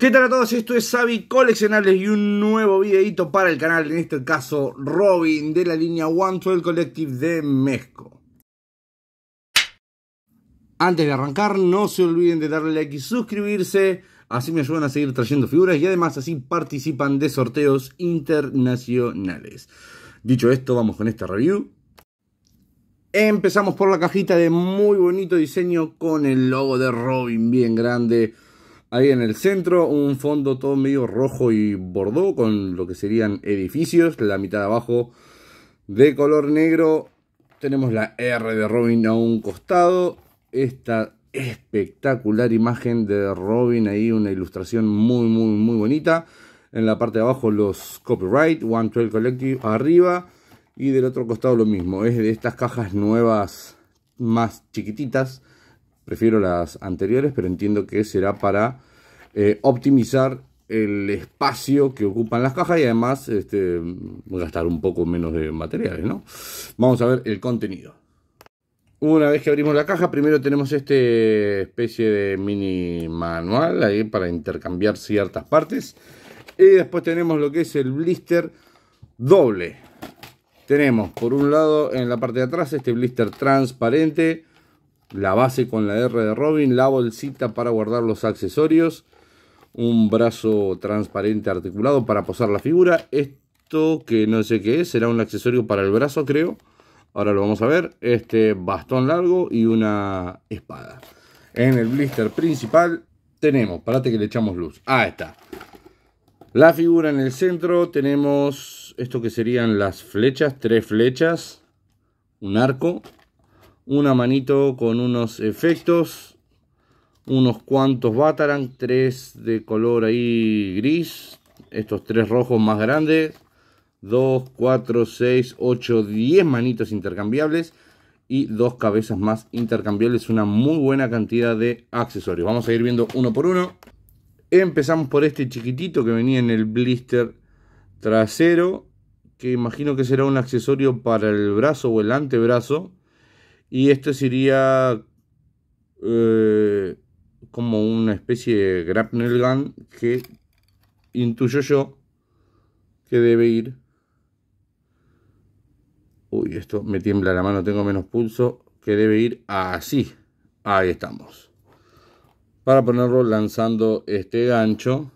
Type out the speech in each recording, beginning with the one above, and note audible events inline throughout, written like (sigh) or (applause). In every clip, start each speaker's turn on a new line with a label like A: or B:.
A: ¿Qué tal a todos? Esto es Xavi Coleccionables y un nuevo videito para el canal, en este caso Robin de la línea One 112 Collective de Mezco. Antes de arrancar, no se olviden de darle like y suscribirse, así me ayudan a seguir trayendo figuras y además así participan de sorteos internacionales. Dicho esto, vamos con esta review. Empezamos por la cajita de muy bonito diseño con el logo de Robin bien grande Ahí en el centro un fondo todo medio rojo y bordó con lo que serían edificios. La mitad de abajo de color negro. Tenemos la R de Robin a un costado. Esta espectacular imagen de Robin ahí, una ilustración muy, muy, muy bonita. En la parte de abajo los copyright, One Trail Collective arriba. Y del otro costado lo mismo. Es de estas cajas nuevas más chiquititas. Prefiero las anteriores, pero entiendo que será para eh, optimizar el espacio que ocupan las cajas y además este, gastar un poco menos de materiales, ¿no? Vamos a ver el contenido. Una vez que abrimos la caja, primero tenemos este especie de mini manual para intercambiar ciertas partes. Y después tenemos lo que es el blister doble. Tenemos por un lado en la parte de atrás este blister transparente, la base con la R de Robin, la bolsita para guardar los accesorios un brazo transparente articulado para posar la figura. Esto que no sé qué es, será un accesorio para el brazo creo. Ahora lo vamos a ver. Este bastón largo y una espada. En el blister principal tenemos, parate que le echamos luz. Ah, está. La figura en el centro tenemos esto que serían las flechas, tres flechas, un arco, una manito con unos efectos unos cuantos Bataran, tres de color ahí gris, estos tres rojos más grandes, Dos, cuatro, seis, ocho, diez manitos intercambiables y dos cabezas más intercambiables, una muy buena cantidad de accesorios. Vamos a ir viendo uno por uno. Empezamos por este chiquitito que venía en el blister trasero, que imagino que será un accesorio para el brazo o el antebrazo. Y este sería... Eh, como una especie de grapnel gun que intuyo yo que debe ir. Uy, esto me tiembla la mano, tengo menos pulso. Que debe ir así. Ahí estamos. Para ponerlo lanzando este gancho.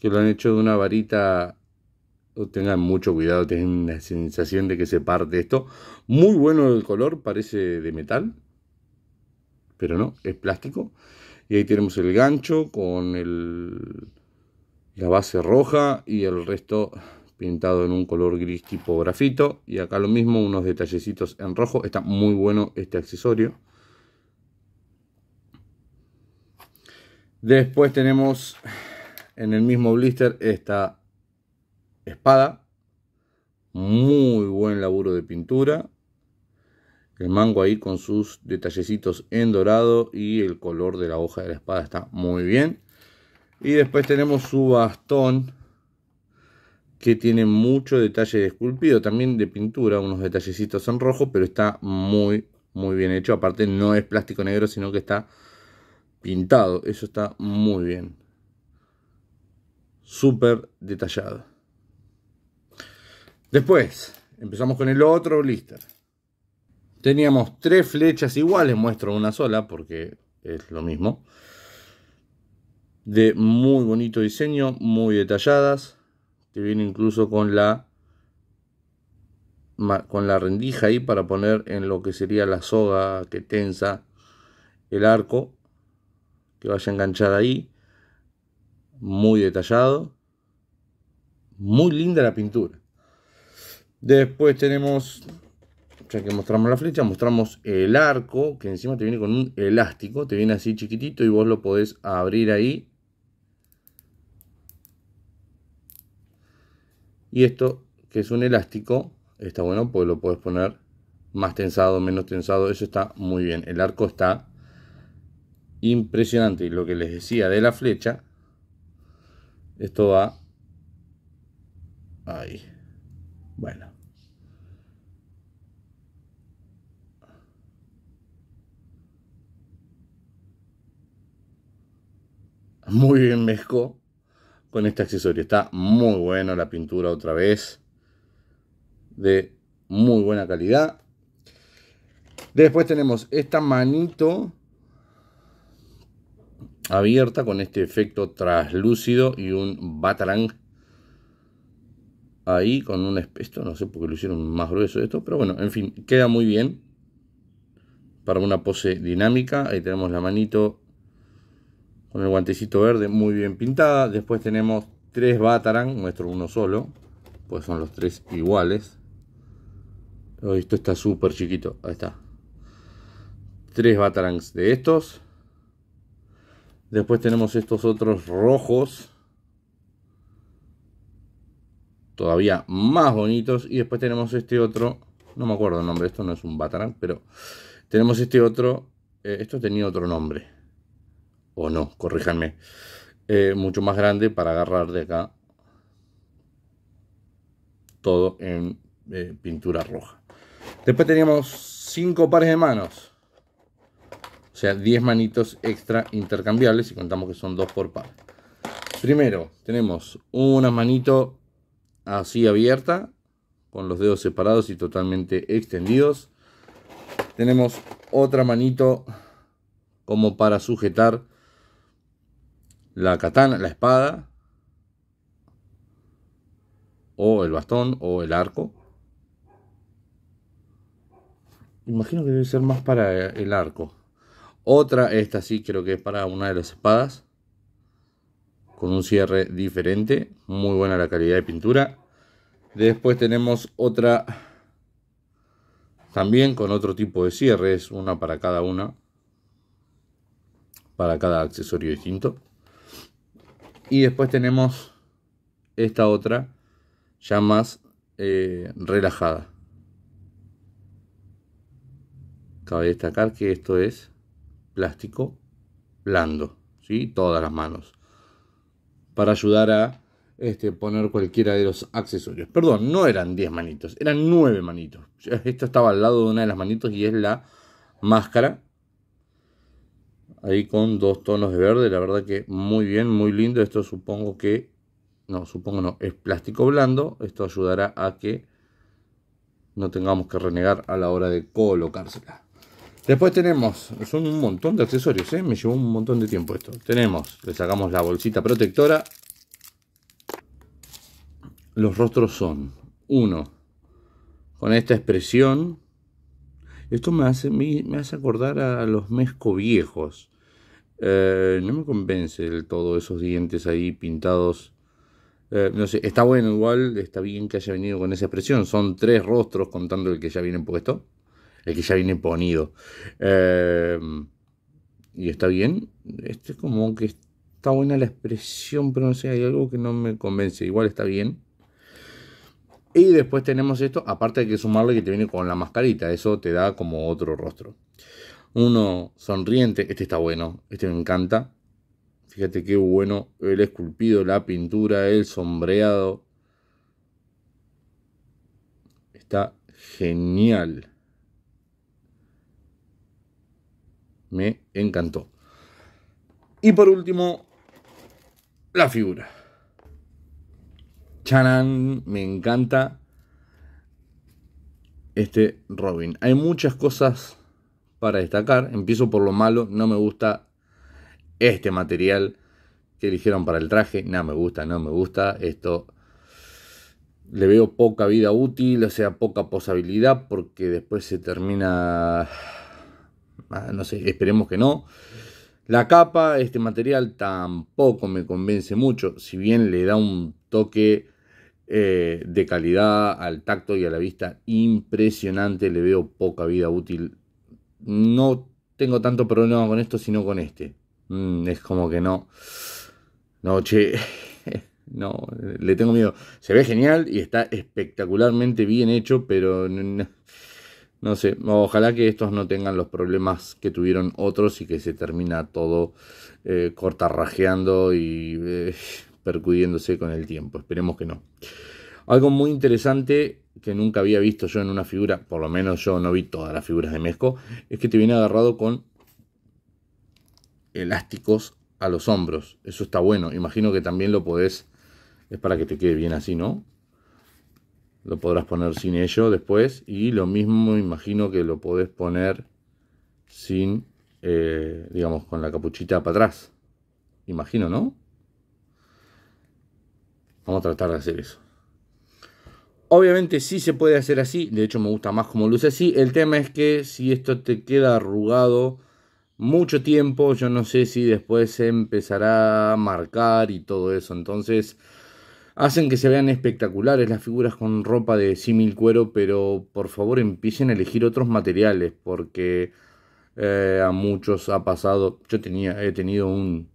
A: Que lo han hecho de una varita. Oh, tengan mucho cuidado, tienen la sensación de que se parte esto. Muy bueno el color, parece de metal pero no, es plástico. Y ahí tenemos el gancho con la base roja y el resto pintado en un color gris tipo grafito. Y acá lo mismo, unos detallecitos en rojo. Está muy bueno este accesorio. Después tenemos en el mismo blister esta espada. Muy buen laburo de pintura. El mango ahí con sus detallecitos en dorado y el color de la hoja de la espada está muy bien. Y después tenemos su bastón que tiene mucho detalle de esculpido, también de pintura, unos detallecitos en rojo, pero está muy, muy bien hecho. Aparte no es plástico negro, sino que está pintado. Eso está muy bien. Súper detallado. Después, empezamos con el otro blister. Teníamos tres flechas iguales, muestro una sola porque es lo mismo. De muy bonito diseño, muy detalladas. Que viene incluso con la con la rendija ahí para poner en lo que sería la soga que tensa el arco que vaya enganchada ahí muy detallado muy linda la pintura después tenemos ya que mostramos la flecha, mostramos el arco, que encima te viene con un elástico, te viene así chiquitito y vos lo podés abrir ahí. Y esto, que es un elástico, está bueno, pues lo podés poner más tensado, menos tensado, eso está muy bien. El arco está impresionante. Y lo que les decía de la flecha, esto va ahí. Bueno. muy bien mezcló con este accesorio. Está muy bueno la pintura otra vez. De muy buena calidad. Después tenemos esta manito abierta con este efecto traslúcido y un batarang ahí con un espesto. no sé por qué lo hicieron más grueso esto pero bueno en fin queda muy bien para una pose dinámica ahí tenemos la manito con el guantecito verde muy bien pintada. Después tenemos tres Batarang, nuestro uno solo, pues son los tres iguales. esto está súper chiquito, ahí está. Tres Batarangs de estos. Después tenemos estos otros rojos. Todavía más bonitos. Y después tenemos este otro. No me acuerdo el nombre. Esto no es un Batarang. Pero tenemos este otro. Eh, esto tenía otro nombre o no, corríjanme, eh, mucho más grande para agarrar de acá todo en eh, pintura roja. Después teníamos 5 pares de manos, o sea, 10 manitos extra intercambiables si contamos que son 2 por par. Primero, tenemos una manito así abierta, con los dedos separados y totalmente extendidos. Tenemos otra manito como para sujetar la katana, la espada, o el bastón, o el arco. Imagino que debe ser más para eh, el arco. Otra, esta sí creo que es para una de las espadas. Con un cierre diferente. Muy buena la calidad de pintura. Después tenemos otra. También con otro tipo de cierres. Una para cada una. Para cada accesorio distinto. Y después tenemos esta otra, ya más eh, relajada. Cabe destacar que esto es plástico blando, ¿sí? todas las manos, para ayudar a este, poner cualquiera de los accesorios. Perdón, no eran 10 manitos, eran 9 manitos. Esto estaba al lado de una de las manitos y es la máscara ahí con dos tonos de verde, la verdad que muy bien, muy lindo, esto supongo que, no, supongo no, es plástico blando, esto ayudará a que no tengamos que renegar a la hora de colocársela. Después tenemos, son un montón de accesorios, ¿eh? me llevó un montón de tiempo esto. Tenemos, le sacamos la bolsita protectora. Los rostros son, uno, con esta expresión esto me hace, me, hace acordar a, los mesco viejos. Eh, no me convence del todo esos dientes ahí pintados. Eh, no sé, está bueno igual, está bien que haya venido con esa expresión. Son tres rostros contando el que ya viene puesto, el que ya viene ponido. Eh, y está bien. Este es como que está buena la expresión, pero no sé, hay algo que no me convence. Igual está bien. Y después tenemos esto, aparte de que sumarle que te viene con la mascarita, eso te da como otro rostro. Uno sonriente, este está bueno, este me encanta. Fíjate qué bueno el esculpido, la pintura, el sombreado. Está genial. Me encantó. Y por último, la figura. Chanan, me encanta este Robin. Hay muchas cosas para destacar. Empiezo por lo malo. No me gusta este material que eligieron para el traje. No me gusta, no me gusta. Esto le veo poca vida útil, o sea, poca posibilidad porque después se termina... Ah, no sé, esperemos que no. La capa, este material tampoco me convence mucho. Si bien le da un toque eh, de calidad al tacto y a la vista impresionante. Le veo poca vida útil. No tengo tanto problema con esto, sino con este. Mm, es como que no. No, che. (laughs) no, le tengo miedo. Se ve genial y está espectacularmente bien hecho, pero no, sé. Ojalá que estos no tengan los problemas que tuvieron otros y que se termina todo eh, cortarrajeando y. Eh, percudiéndose con el tiempo. Esperemos que no. Algo muy interesante que nunca había visto yo en una figura, por lo menos yo no vi todas las figuras de Mezco, es que te viene agarrado con elásticos a los hombros. Eso está bueno. Imagino que también lo podés, es para que te quede bien así, ¿no? Lo podrás poner sin ello después. Y lo mismo imagino que lo podés poner sin, eh, digamos, con la capuchita para atrás. Imagino, ¿no? Vamos a tratar de hacer eso. Obviamente sí se puede hacer así, de hecho me gusta más como luce así. El tema es que si esto te queda arrugado mucho tiempo, yo no sé si después se empezará a marcar y todo eso. Entonces hacen que se vean espectaculares las figuras con ropa de símil cuero, pero por favor empiecen a elegir otros materiales porque eh, a muchos ha pasado. Yo tenía, he tenido un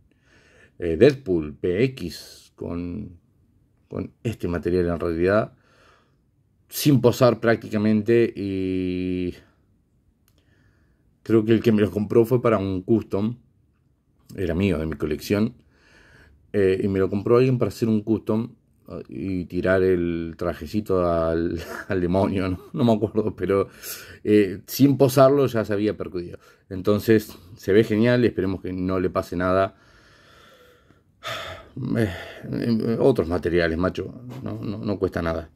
A: eh, Deadpool PX con con este material en realidad, sin posar prácticamente y creo que el que me lo compró fue para un custom, era mío, de mi colección, eh, y me lo compró alguien para hacer un custom ah, y tirar el trajecito al, (laughs) al demonio, ¿no? me acuerdo, pero eh, sin posarlo ya se había percudido. Entonces se ve genial, esperemos que no le pase nada eh, eh, otros materiales, macho. No, cuesta nada.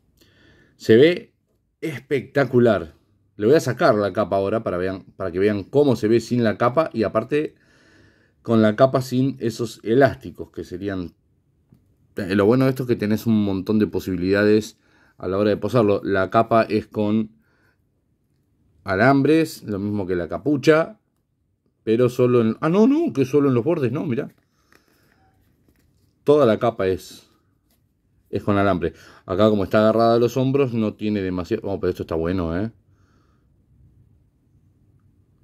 A: Se ve espectacular. Le voy a sacar la capa ahora para, vean, para que vean cómo se ve sin la capa y aparte con la capa sin esos elásticos que serían... Eh, lo bueno de esto es que tenés un montón de posibilidades a la hora de posarlo. La capa es con alambres, lo mismo que la capucha, pero solo en... Ah, no, no, que solo en los bordes, no, mira toda la capa es, es con alambre. Acá como está agarrada a los hombros no tiene demasiado... Oh, pero esto está bueno, ¿eh?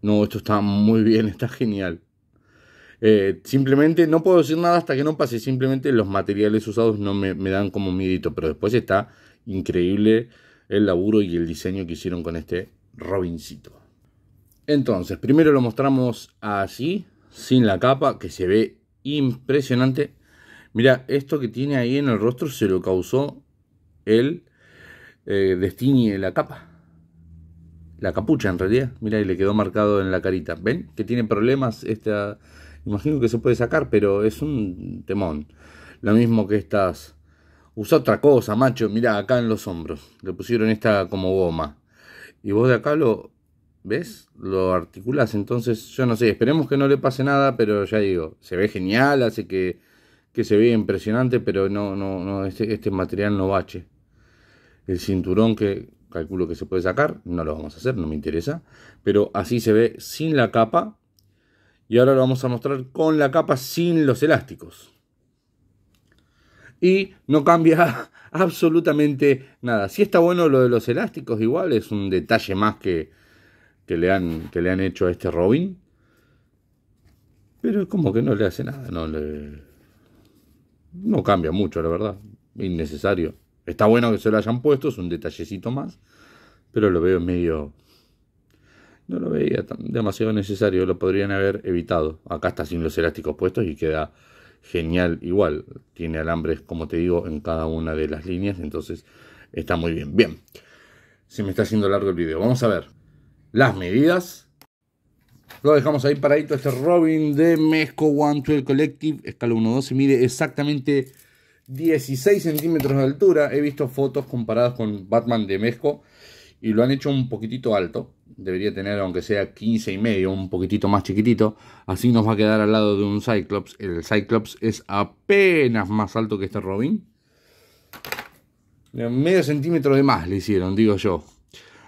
A: No, esto está muy bien, (laughs) está genial. Eh, simplemente no puedo decir nada hasta que no pase. Simplemente los materiales usados no me, me dan como miedito. Pero después está increíble el laburo y el diseño que hicieron con este Robincito. Entonces, primero lo mostramos así, sin la capa, que se ve impresionante. Mira, esto que tiene ahí en el rostro se lo causó el eh, de la capa. La capucha en realidad. Mira, y le quedó marcado en la carita. ¿Ven? Que tiene problemas esta... Imagino que se puede sacar, pero es un temón. Lo mismo que estas... Usa otra cosa, macho. Mira, acá en los hombros. Le pusieron esta como goma. Y vos de acá lo... ¿Ves? Lo articulas. Entonces, yo no sé. Esperemos que no le pase nada, pero ya digo. Se ve genial, hace que que se ve impresionante, pero no, no, este, este, material no bache. El cinturón que calculo que se puede sacar, no lo vamos a hacer, no me interesa, pero así se ve sin la capa. Y ahora lo vamos a mostrar con la capa sin los elásticos. Y no cambia (laughs) absolutamente nada. Si está bueno lo de los elásticos, igual es un detalle más que, que, le, han, que le han hecho a este Robin. Pero es como que no le hace nada, no le no cambia mucho, la verdad. Innecesario. Está bueno que se lo hayan puesto, es un detallecito más, pero lo veo medio... No lo veía tan demasiado necesario, lo podrían haber evitado. Acá está sin los elásticos puestos y queda genial igual. Tiene alambres, como te digo, en cada una de las líneas, entonces está muy bien. Bien, se me está haciendo largo el video. Vamos a ver las medidas lo dejamos ahí paradito este Robin de Mezco One Twelve Collective, escala 1.12, mide exactamente 16 centímetros de altura. He visto fotos comparadas con Batman de Mezco y lo han hecho un poquitito alto. Debería tener, aunque sea 15 y medio, un poquitito más chiquitito. Así nos va a quedar al lado de un Cyclops. El Cyclops es apenas más alto que este Robin. Medio centímetro de más le hicieron, digo yo.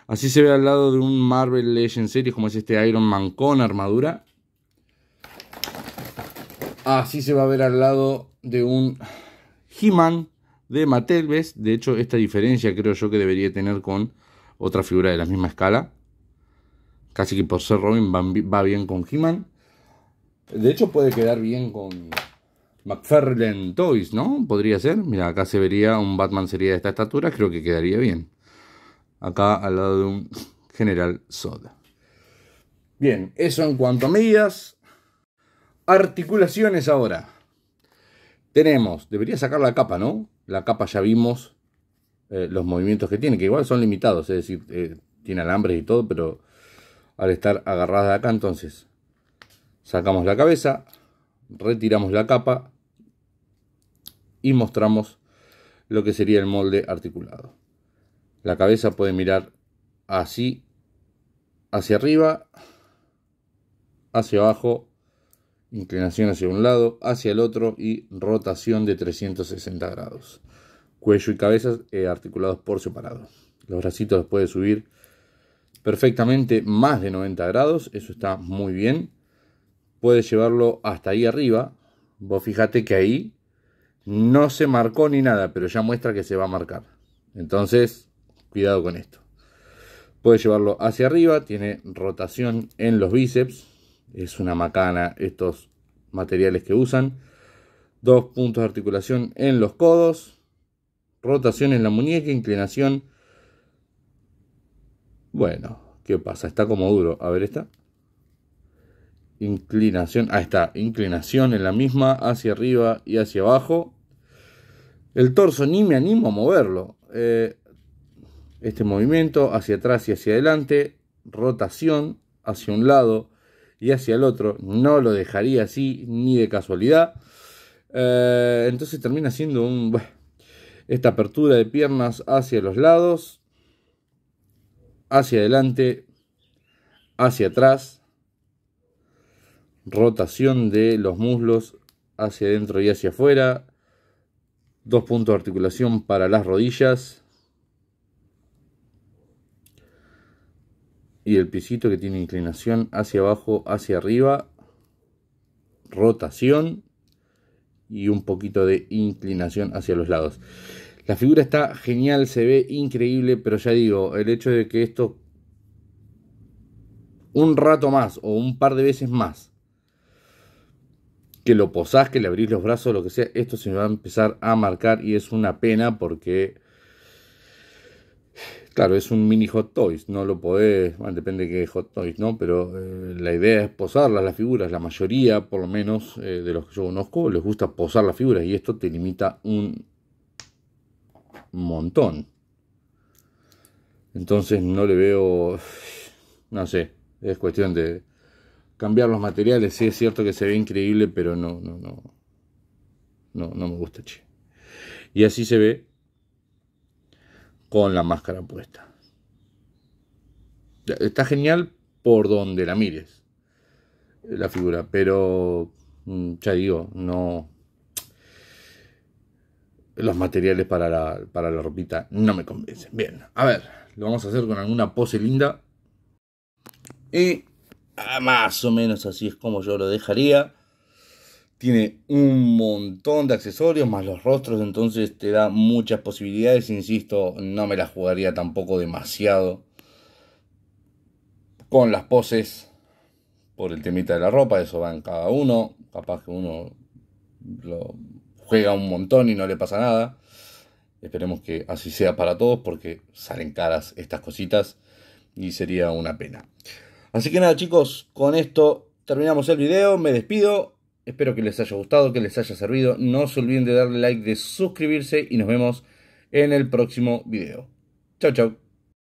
A: Así se ve al lado de un Marvel Legends Series como es este Iron Man con armadura. Así se va a ver al lado de un He-Man de Mattel, De hecho, esta diferencia creo yo que debería tener con otra figura de la misma escala. Casi que por ser Robin va bien con He-Man. De hecho, puede quedar bien con McFarlane Toys, ¿no? Podría ser. Mira, acá se vería un Batman sería de esta estatura, creo que quedaría bien acá al lado de un General Soda. Bien, eso en cuanto a medidas. Articulaciones ahora. Tenemos, debería sacar la capa, ¿no? La capa ya vimos eh, los movimientos que tiene, que igual son limitados, es decir, eh, tiene alambres y todo, pero al estar agarrada acá, entonces sacamos la cabeza, retiramos la capa y mostramos lo que sería el molde articulado. La cabeza puede mirar así, hacia arriba, hacia abajo, inclinación hacia un lado, hacia el otro y rotación de 360 grados. Cuello y cabeza eh, articulados por separado. Los bracitos los puede subir perfectamente más de 90 grados, eso está muy bien. Puede llevarlo hasta ahí arriba. Vos fíjate que ahí no se marcó ni nada, pero ya muestra que se va a marcar. Entonces, Cuidado con esto. Puede llevarlo hacia arriba, tiene rotación en los bíceps. Es una macana estos materiales que usan. Dos puntos de articulación en los codos. Rotación en la muñeca, inclinación. Bueno, ¿qué pasa? Está como duro. A ver esta. Inclinación. Ahí está. Inclinación en la misma hacia arriba y hacia abajo. El torso ni me animo a moverlo. Eh, este movimiento hacia atrás y hacia adelante, rotación hacia un lado y hacia el otro. No lo dejaría así ni de casualidad. Eh, entonces termina siendo un, esta apertura de piernas hacia los lados, hacia adelante, hacia atrás, rotación de los muslos hacia adentro y hacia afuera, dos puntos de articulación para las rodillas y el pisito que tiene inclinación hacia abajo, hacia arriba, rotación y un poquito de inclinación hacia los lados. La figura está genial, se ve increíble, pero ya digo, el hecho de que esto un rato más o un par de veces más que lo posás, que le abrís los brazos, lo que sea, esto se va a empezar a marcar y es una pena porque Claro, es un mini Hot Toys, no lo podés, bueno, depende de qué Hot Toys, ¿no? Pero eh, la idea es posarlas, las figuras. La mayoría, por lo menos, eh, de los que yo conozco, les gusta posar las figuras y esto te limita un montón. Entonces no le veo, no sé, es cuestión de cambiar los materiales. Sí, es cierto que se ve increíble, pero no, no, no, no, no me gusta, Y así se ve con la máscara puesta. Está genial por donde la mires, eh, la figura, pero mm, ya digo, no. Los materiales para la, para la ropita no me convencen. Bien, a ver, lo vamos a hacer con alguna pose linda. Y ah, más o menos así es como yo lo dejaría. Tiene un montón de accesorios más los rostros, entonces te da muchas posibilidades. Insisto, no me la jugaría tampoco demasiado con las poses por el temita de la ropa, eso va en cada uno. Capaz que uno lo juega un montón y no le pasa nada. Esperemos que así sea para todos porque salen caras estas cositas y sería una pena. Así que nada chicos, con esto terminamos el video, me despido, Espero que les haya gustado, que les haya servido. No se olviden de darle like, de suscribirse y nos vemos en el próximo video. Chao, chao.